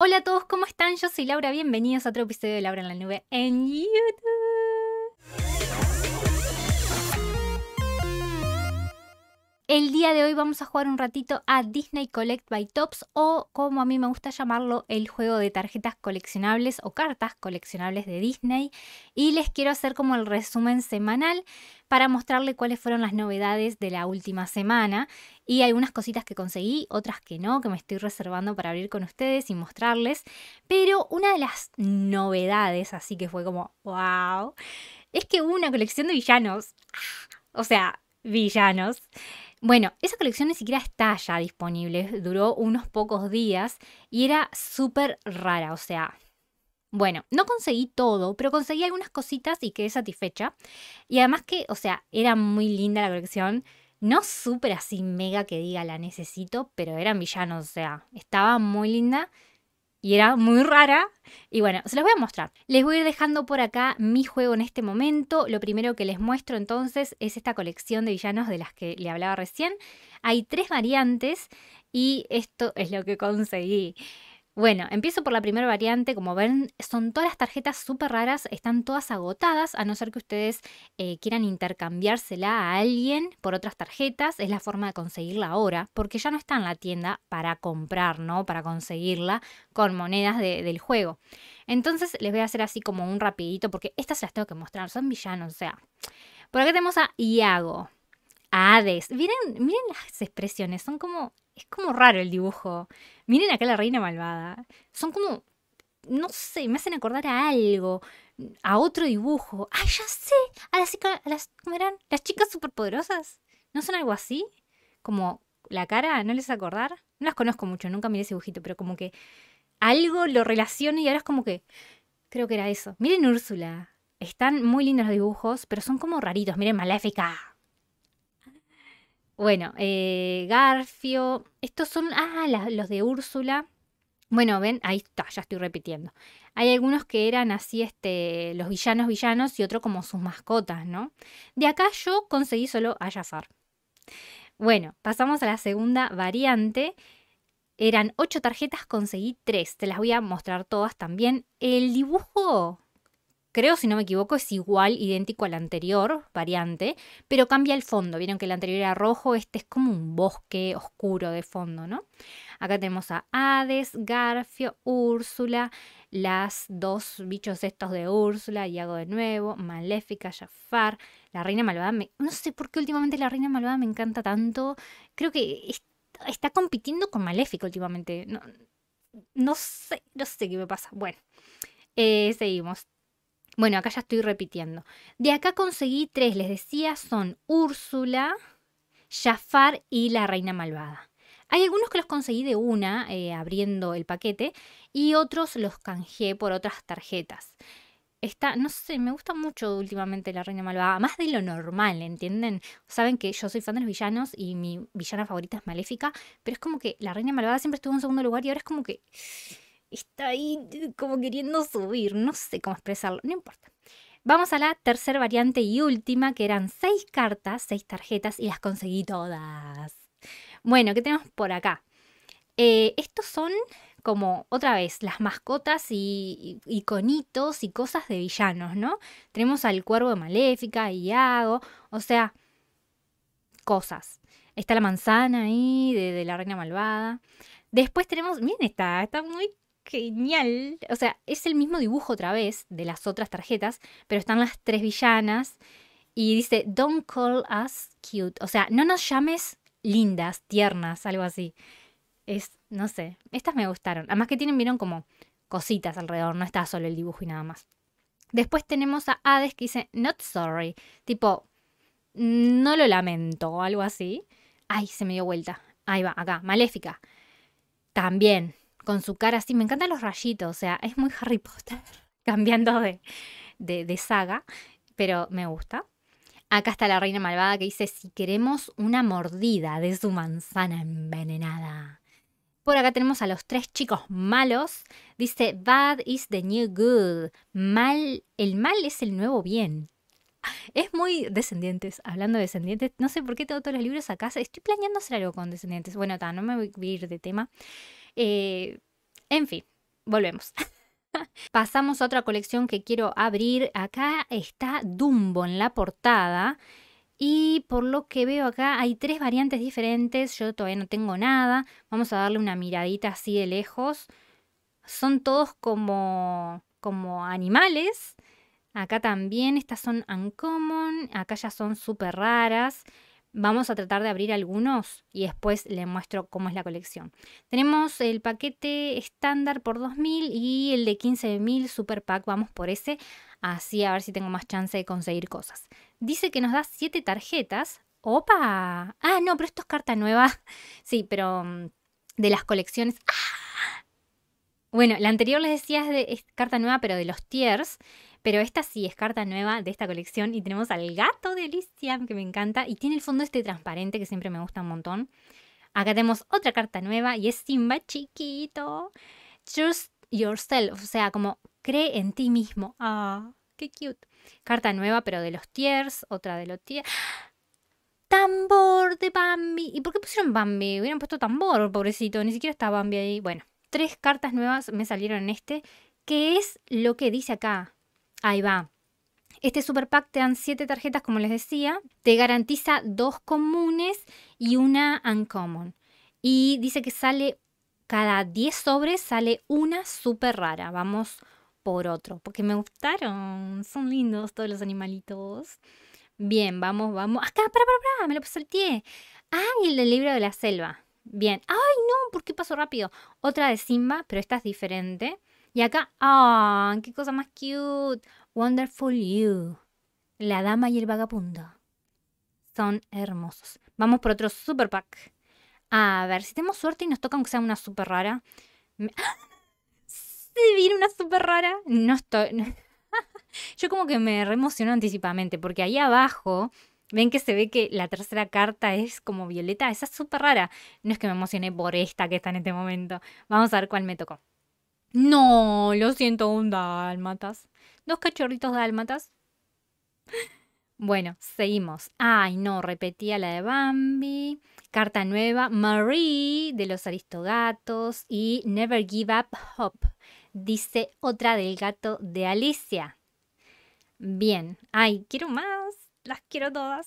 Hola a todos, ¿cómo están? Yo soy Laura, bienvenidos a otro episodio de Laura en la Nube en YouTube. El día de hoy vamos a jugar un ratito a Disney Collect by Tops o como a mí me gusta llamarlo, el juego de tarjetas coleccionables o cartas coleccionables de Disney. Y les quiero hacer como el resumen semanal para mostrarles cuáles fueron las novedades de la última semana. Y hay algunas cositas que conseguí, otras que no, que me estoy reservando para abrir con ustedes y mostrarles. Pero una de las novedades, así que fue como, wow, es que hubo una colección de villanos. O sea, villanos. Bueno, esa colección ni siquiera está ya disponible, duró unos pocos días y era súper rara, o sea, bueno, no conseguí todo, pero conseguí algunas cositas y quedé satisfecha. Y además que, o sea, era muy linda la colección, no súper así mega que diga la necesito, pero eran villanos, o sea, estaba muy linda y era muy rara. Y bueno, se los voy a mostrar. Les voy a ir dejando por acá mi juego en este momento. Lo primero que les muestro entonces es esta colección de villanos de las que le hablaba recién. Hay tres variantes y esto es lo que conseguí. Bueno, empiezo por la primera variante. Como ven, son todas las tarjetas súper raras, están todas agotadas, a no ser que ustedes eh, quieran intercambiársela a alguien por otras tarjetas. Es la forma de conseguirla ahora, porque ya no está en la tienda para comprar, ¿no? Para conseguirla con monedas del juego. Entonces les voy a hacer así como un rapidito, porque estas las tengo que mostrar, son villanos, o sea. Por acá tenemos a Iago. A Hades. Miren, miren las expresiones, son como es como raro el dibujo. Miren acá la reina malvada. Son como, no sé, me hacen acordar a algo, a otro dibujo. ¡Ay, ah, ya sé, a las, ¿cómo eran? Las chicas superpoderosas. ¿No son algo así? Como la cara, ¿no les acordar? No las conozco mucho, nunca miré ese dibujito, pero como que algo lo relaciono y ahora es como que, creo que era eso. Miren Úrsula. Están muy lindos los dibujos, pero son como raritos. Miren, Maléfica. Bueno, eh, Garfio. Estos son. Ah, los de Úrsula. Bueno, ven, ahí está, ya estoy repitiendo. Hay algunos que eran así, este, los villanos villanos y otro como sus mascotas, ¿no? De acá yo conseguí solo a Bueno, pasamos a la segunda variante. Eran ocho tarjetas, conseguí tres. Te las voy a mostrar todas también. El dibujo creo, si no me equivoco, es igual, idéntico al anterior variante, pero cambia el fondo. Vieron que el anterior era rojo, este es como un bosque oscuro de fondo, ¿no? Acá tenemos a Hades, Garfio, Úrsula, las dos bichos estos de Úrsula, y hago de nuevo, Maléfica, Jafar, la Reina Malvada. no sé por qué últimamente la Reina Malvada me encanta tanto. Creo que está compitiendo con Maléfica últimamente. No, no sé, no sé qué me pasa. Bueno, eh, seguimos. Bueno, acá ya estoy repitiendo. De acá conseguí tres, les decía, son Úrsula, Jafar y la Reina Malvada. Hay algunos que los conseguí de una, eh, abriendo el paquete, y otros los canjeé por otras tarjetas. Esta, no sé, me gusta mucho últimamente la Reina Malvada, más de lo normal, ¿entienden? Saben que yo soy fan de los villanos y mi villana favorita es Maléfica, pero es como que la Reina Malvada siempre estuvo en segundo lugar y ahora es como que está ahí eh, como queriendo subir, no sé cómo expresarlo, no importa. Vamos a la tercera variante y última, que eran seis cartas, seis tarjetas, y las conseguí todas. Bueno, ¿qué tenemos por acá? Eh, estos son como otra vez las mascotas y, iconitos y cosas de villanos, ¿no? Tenemos al cuervo de Maléfica, Iago, o sea, cosas. Está la manzana ahí de, la reina malvada. Después tenemos, miren, esta. está muy genial. O sea, es el mismo dibujo otra vez de las otras tarjetas, pero están las tres villanas. Y dice, don't call us cute. O sea, no nos llames lindas, tiernas, algo así. Es, no sé, estas me gustaron. Además que tienen, vieron como cositas alrededor, no está solo el dibujo y nada más. Después tenemos a Hades que dice, not sorry. Tipo, no lo lamento, algo así. Ay, se me dio vuelta. Ahí va, acá, maléfica. También, con su cara así. Me encantan los rayitos, o sea, es muy Harry Potter, cambiando de, saga, pero me gusta. Acá está la reina malvada que dice, si queremos una mordida de su manzana envenenada. Por acá tenemos a los tres chicos malos. Dice, bad is the new good. Mal, el mal es el nuevo bien. Es muy descendientes, hablando de descendientes. No sé por qué tengo todos los libros acá. Estoy planeando hacer algo con descendientes. Bueno, no me voy a ir de tema. Eh, en fin, volvemos. Pasamos a otra colección que quiero abrir. Acá está Dumbo en la portada. Y por lo que veo acá hay tres variantes diferentes. Yo todavía no tengo nada. Vamos a darle una miradita así de lejos. Son todos como, como animales. Acá también. Estas son uncommon. Acá ya son súper raras. Vamos a tratar de abrir algunos y después les muestro cómo es la colección. Tenemos el paquete estándar por 2.000 y el de 15.000 super pack, vamos por ese, así a ver si tengo más chance de conseguir cosas. Dice que nos da 7 tarjetas. ¡Opa! Ah, no, pero esto es carta nueva. Sí, pero mm, de las colecciones. Ah. Bueno, la anterior les decía de es carta nueva, pero de los tiers. Pero esta sí es carta nueva de esta colección y tenemos al gato de Alicia que me encanta y tiene el fondo este transparente que siempre me gusta un montón. Acá tenemos otra carta nueva y es Simba chiquito. Just yourself, o sea, como cree en ti mismo. Ah, qué cute. Carta nueva pero de los tiers, otra de los tiers. Tambor de Bambi. ¿Y por qué pusieron Bambi? Hubieran puesto tambor, pobrecito. Ni siquiera está Bambi ahí. Bueno, tres cartas nuevas me salieron en este, qué es lo que dice acá. Ahí va. Este super pack te dan 7 tarjetas, como les decía. Te garantiza dos comunes y una uncommon. Y dice que sale cada 10 sobres, sale una super rara. Vamos por otro, porque me gustaron. Son lindos todos los animalitos. Bien, vamos, vamos. Acá, para, para, para, me lo el Ah, el del libro de la selva. Bien. ¡Ay, no! ¿Por qué pasó rápido? Otra de Simba, pero esta es diferente. Y acá, ¡ah! ¡Qué cosa más cute! Wonderful You. La dama y el vagabundo. Son hermosos. Vamos por otro super pack. A ver, si tenemos suerte y nos toca aunque sea una super rara. ¡Ah! viene una super rara! No estoy... Yo como que me reemociono anticipadamente porque ahí abajo... Ven que se ve que la tercera carta es como violeta. Esa es súper rara. No es que me emocione por esta que está en este momento. Vamos a ver cuál me tocó. No, lo siento, un dálmatas. Dos cachorritos dálmatas. Bueno, seguimos. Ay, no, repetía la de Bambi. Carta nueva, Marie de los Aristogatos y Never Give Up Hope, dice otra del gato de Alicia. Bien, ay, quiero más, las quiero todas.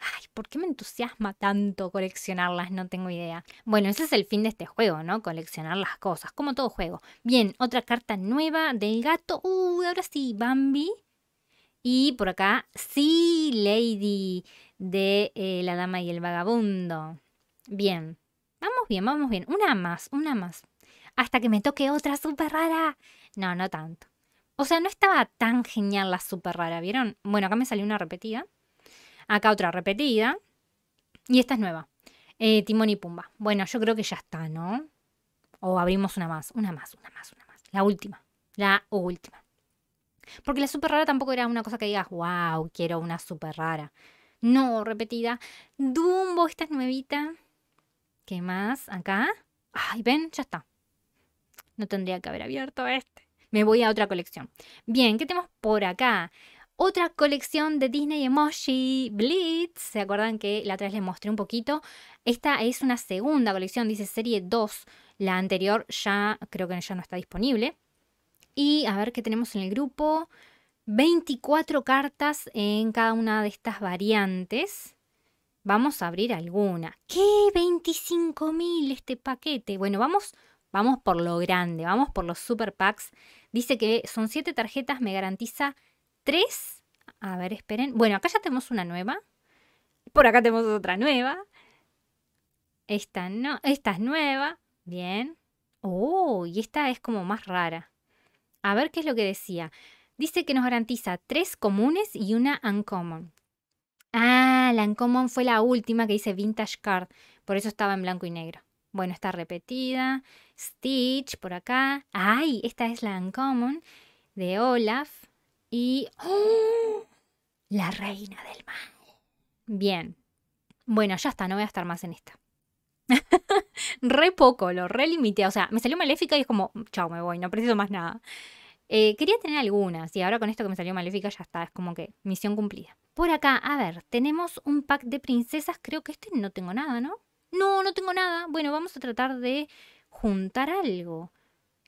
Ay, ¿por qué me entusiasma tanto coleccionarlas? No tengo idea. Bueno, ese es el fin de este juego, ¿no? Coleccionar las cosas, como todo juego. Bien, otra carta nueva del gato. Uy, ahora sí, Bambi. Y por acá, sí, Lady de eh, La Dama y el Vagabundo. Bien, vamos bien, vamos bien. Una más, una más. Hasta que me toque otra súper rara. No, no tanto. O sea, no estaba tan genial la súper rara, ¿vieron? Bueno, acá me salió una repetida. Acá otra repetida. Y esta es nueva. Eh, Timón y Pumba. Bueno, yo creo que ya está, ¿no? O abrimos una más, una más, una más, una más. La última. La última. Porque la super rara tampoco era una cosa que digas, wow, quiero una super rara. No, repetida. Dumbo, esta es nuevita. ¿Qué más? Acá. Ay, ven, ya está. No tendría que haber abierto este. Me voy a otra colección. Bien, ¿qué tenemos por acá? Otra colección de Disney Emoji, Blitz, ¿se acuerdan que la otra les mostré un poquito? Esta es una segunda colección, dice serie 2, la anterior ya creo que ya no está disponible. Y a ver qué tenemos en el grupo. 24 cartas en cada una de estas variantes. Vamos a abrir alguna. ¿Qué? 25.000 este paquete. Bueno, vamos, vamos por lo grande, vamos por los super packs. Dice que son 7 tarjetas, me garantiza tres. A ver, esperen. Bueno, acá ya tenemos una nueva. Por acá tenemos otra nueva. Esta no, esta es nueva. Bien. Oh, y esta es como más rara. A ver qué es lo que decía. Dice que nos garantiza tres comunes y una uncommon. Ah, la uncommon fue la última que dice vintage card. Por eso estaba en blanco y negro. Bueno, está repetida. Stitch por acá. Ay, esta es la uncommon de Olaf y ¡oh! la reina del mal. Bien. Bueno, ya está, no voy a estar más en esta. re poco, lo re limité. O sea, me salió maléfica y es como, mm, chao, me voy, no preciso más nada. Eh, quería tener algunas y ahora con esto que me salió maléfica ya está, es como que misión cumplida. Por acá, a ver, tenemos un pack de princesas, creo que este no tengo nada, ¿no? No, no tengo nada. Bueno, vamos a tratar de juntar algo.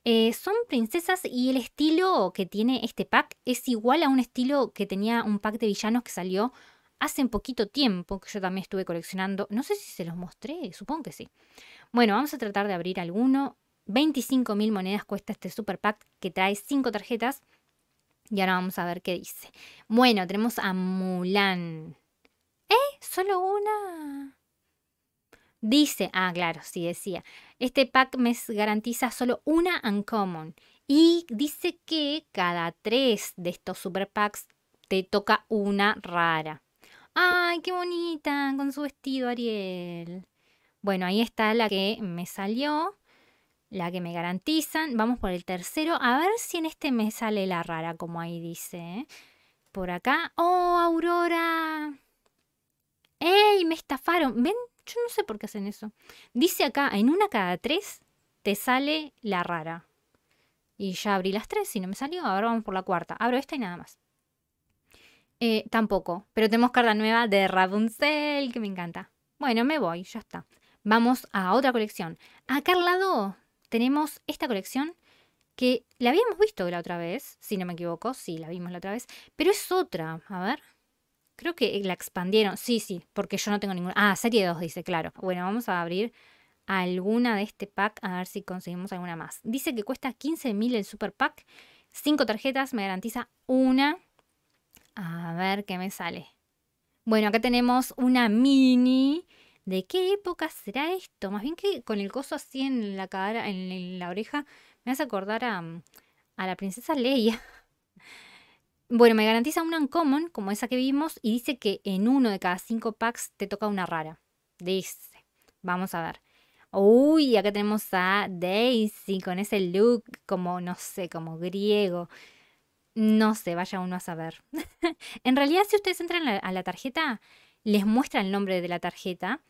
Eh, son princesas y el estilo que tiene este pack es igual a un estilo que tenía un pack de villanos que salió hace un poquito tiempo, que yo también estuve coleccionando. No sé si se los mostré, supongo que sí. Bueno, vamos a tratar de abrir alguno. 25.000 monedas cuesta este super pack que trae 5 tarjetas. Y ahora vamos a ver qué dice. Bueno, tenemos a Mulan. ¿Eh? ¿Solo una? Dice, ah, claro, sí decía, este pack me garantiza solo una uncommon y dice que cada tres de estos super packs te toca una rara. ¡Ay, qué bonita! Con su vestido, Ariel. Bueno, ahí está la que me salió, la que me garantizan. Vamos por el tercero, a ver si en este me sale la rara, como ahí dice. ¿eh? Por acá. ¡Oh, Aurora! ¡Ey! Me estafaron. ¿Ven? Yo no sé por qué hacen eso. Dice acá, en una cada tres te sale la rara. Y ya abrí las tres y no me salió. Ahora vamos por la cuarta. Abro esta y nada más. Eh, tampoco. Pero tenemos carta nueva de Rapunzel, que me encanta. Bueno, me voy, ya está. Vamos a otra colección. Acá al lado tenemos esta colección que la habíamos visto la otra vez, si no me equivoco, sí, la vimos la otra vez, pero es otra, a ver, Creo que la expandieron. Sí, sí, porque yo no tengo ninguna. Ah, serie 2 dice, claro. Bueno, vamos a abrir alguna de este pack a ver si conseguimos alguna más. Dice que cuesta 15.000 el super pack. cinco tarjetas, me garantiza una. A ver qué me sale. Bueno, acá tenemos una mini. ¿De qué época será esto? Más bien que con el coso así en la cara, en la oreja, me hace acordar a la princesa Leia. Bueno, me garantiza una uncommon, como esa que vimos, y dice que en uno de cada cinco packs te toca una rara. Dice. Vamos a ver. Uy, acá tenemos a Daisy con ese look como, no sé, como griego. No sé, vaya uno a saber. en realidad, si ustedes entran a la, tarjeta, les muestra el nombre de la tarjeta.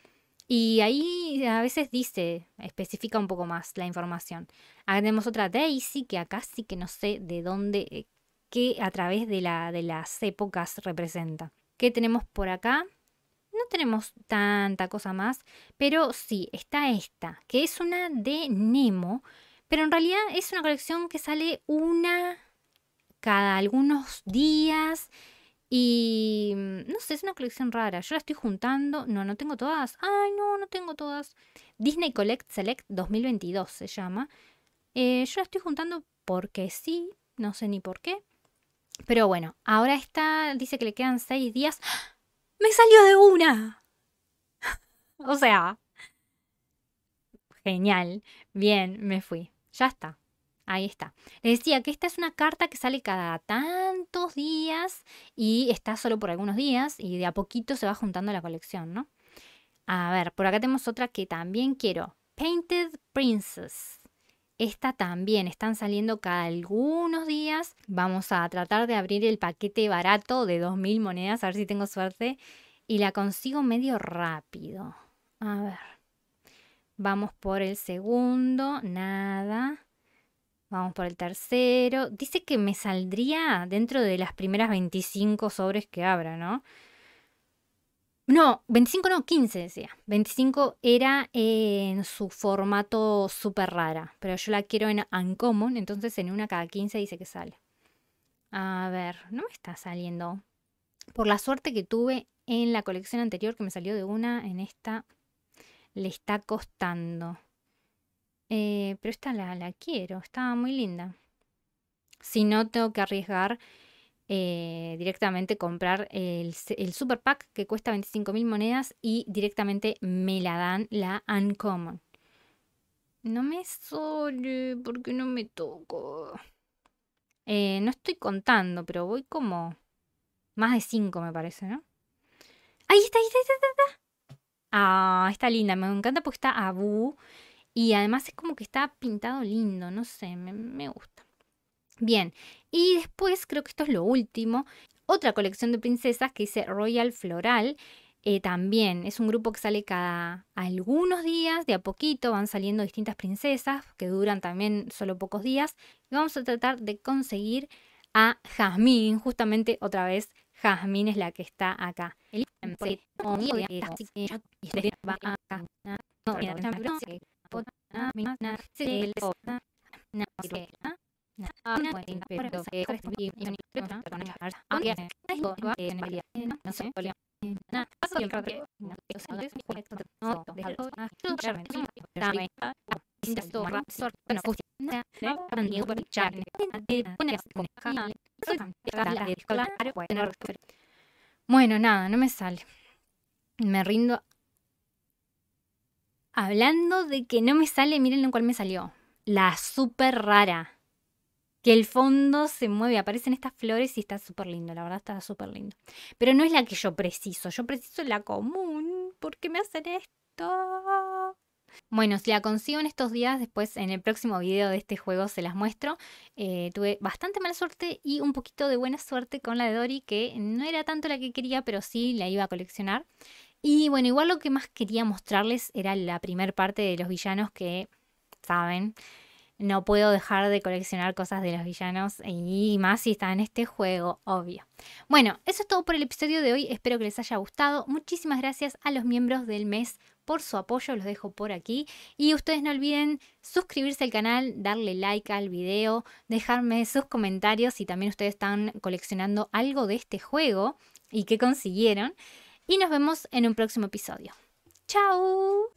Y ahí a veces dice, especifica un poco más la información. Acá tenemos otra Daisy, que acá sí que no sé de dónde, eh, que a través de, la, de las épocas representa. ¿Qué tenemos por acá? No tenemos tanta cosa más, pero sí, está esta, que es una de Nemo, pero en realidad es una colección que sale una cada algunos días. Y mm, no sé, es una colección rara. Yo la estoy juntando. No, no tengo todas. Ay, no, no tengo todas. Disney Collect Select 2022 se llama. Eh, yo la estoy juntando porque sí, no sé ni por qué. Pero bueno, ahora está, dice que le quedan seis días. ¡Me salió de una! o sea, genial. Bien, me fui. Ya está. Ahí está. Le decía que esta es una carta que sale cada tantos días y está solo por algunos días y de a poquito se va juntando la colección, ¿no? A ver, por acá tenemos otra que también quiero. Painted Princess. Esta también están saliendo cada algunos días. Vamos a tratar de abrir el paquete barato de 2.000 monedas, a ver si tengo suerte. Y la consigo medio rápido. A ver. Vamos por el segundo, nada. Vamos por el tercero. Dice que me saldría dentro de las primeras 25 sobres que abra, ¿no? No, 25 no, 15 decía. 25 era en su formato súper rara, pero yo la quiero en Uncommon, entonces en una cada 15 dice que sale. A ver, no me está saliendo. Por la suerte que tuve en la colección anterior que me salió de una, en esta le está costando. Eh, pero esta la, la quiero, está muy linda. Si no, tengo que arriesgar eh, directamente comprar el, super pack que cuesta 25.000 monedas y directamente me la dan la uncommon. No me sale porque no me toco. Eh, no estoy contando, pero voy como más de 5 me parece, ¿no? Ahí está, está, Ah, está linda, me encanta porque está Abu. Y además es como que está pintado lindo, no sé, me, me gusta. Bien, y después, creo que esto es lo último, otra colección de princesas que dice Royal Floral. también es un grupo que sale cada algunos días, de a poquito van saliendo distintas princesas que duran también solo pocos días. Y vamos a tratar de conseguir a Jasmine, justamente otra vez Jasmine es la que está acá. Bueno, nada, no me sale. Me rindo. Hablando de que no me sale, miren lo cual me salió. La super rara que el fondo se mueve, aparecen estas flores y está súper lindo, la verdad está súper lindo. Pero no es la que yo preciso, yo preciso la común, ¿por qué me hacen esto? Bueno, si la consigo en estos días, después en el próximo video de este juego se las muestro. Eh, tuve bastante mala suerte y un poquito de buena suerte con la de Dory, que no era tanto la que quería, pero sí la iba a coleccionar. Y bueno, igual lo que más quería mostrarles era la primera parte de los villanos que saben, no puedo dejar de coleccionar cosas de los villanos y más si está en este juego, obvio. Bueno, eso es todo por el episodio de hoy, espero que les haya gustado. Muchísimas gracias a los miembros del mes por su apoyo, los dejo por aquí. Y ustedes no olviden suscribirse al canal, darle like al video, dejarme sus comentarios si también ustedes están coleccionando algo de este juego y qué consiguieron. Y nos vemos en un próximo episodio. ¡Chao!